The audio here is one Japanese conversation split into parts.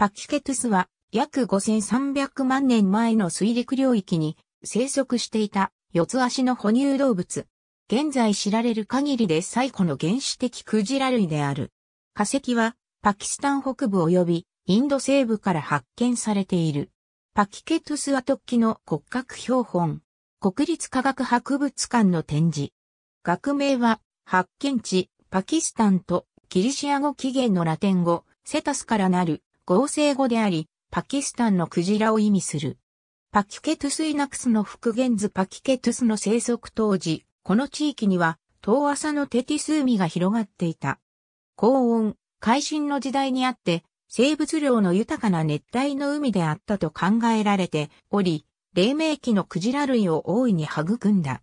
パキケトゥスは約5300万年前の水陸領域に生息していた四つ足の哺乳動物。現在知られる限りで最古の原始的クジラ類である。化石はパキスタン北部及びインド西部から発見されている。パキケトゥスは突起の骨格標本。国立科学博物館の展示。学名は発見地、パキスタンとキリシア語起源のラテン語、セタスからなる合成語であり、パキスタンのクジラを意味する。パキケトゥスイナクスの復元図パキケトゥスの生息当時、この地域には、遠浅のテティス海が広がっていた。高温、海進の時代にあって、生物量の豊かな熱帯の海であったと考えられており、黎明期のクジラ類を大いに育んだ。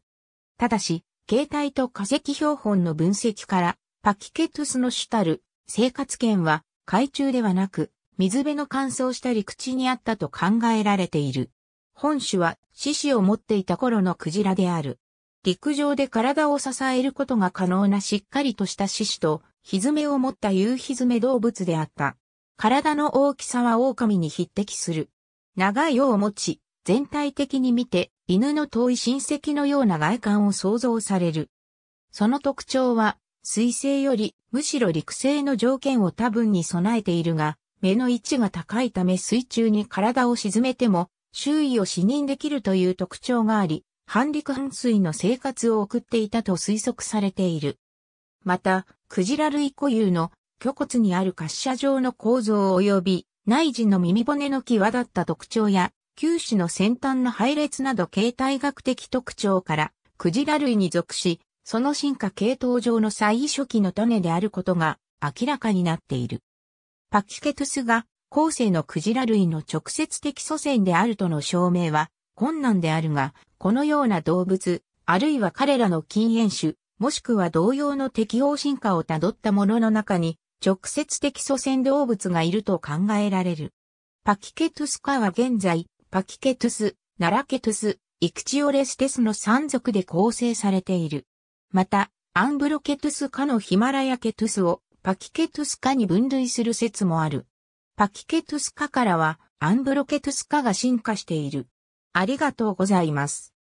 ただし、形態と化石標本の分析から、パキケトゥスの主たる生活圏は海中ではなく、水辺の乾燥した陸地にあったと考えられている。本種は獅子を持っていた頃のクジラである。陸上で体を支えることが可能なしっかりとした獅子と、ひずめを持った夕ひずめ動物であった。体の大きさは狼に匹敵する。長い尾を持ち、全体的に見て犬の遠い親戚のような外観を想像される。その特徴は、水星よりむしろ陸星の条件を多分に備えているが、目の位置が高いため水中に体を沈めても周囲を視認できるという特徴があり、半陸半水の生活を送っていたと推測されている。また、クジラ類固有の虚骨にある滑車状の構造及び内耳の耳骨の際立った特徴や、九種の先端の配列など形態学的特徴から、クジラ類に属し、その進化系統上の最初期の種であることが明らかになっている。パキケトゥスが後世のクジラ類の直接的祖先であるとの証明は困難であるが、このような動物、あるいは彼らの禁煙種、もしくは同様の適応進化をたどったものの中に、直接的祖先動物がいると考えられる。パキケトゥス科は現在、パキケトゥス、ナラケトゥス、イクチオレステスの三族で構成されている。また、アンブロケトゥス科のヒマラヤケトゥスをパキケトゥスカに分類する説もある。パキケトゥスカからはアンブロケトゥスカが進化している。ありがとうございます。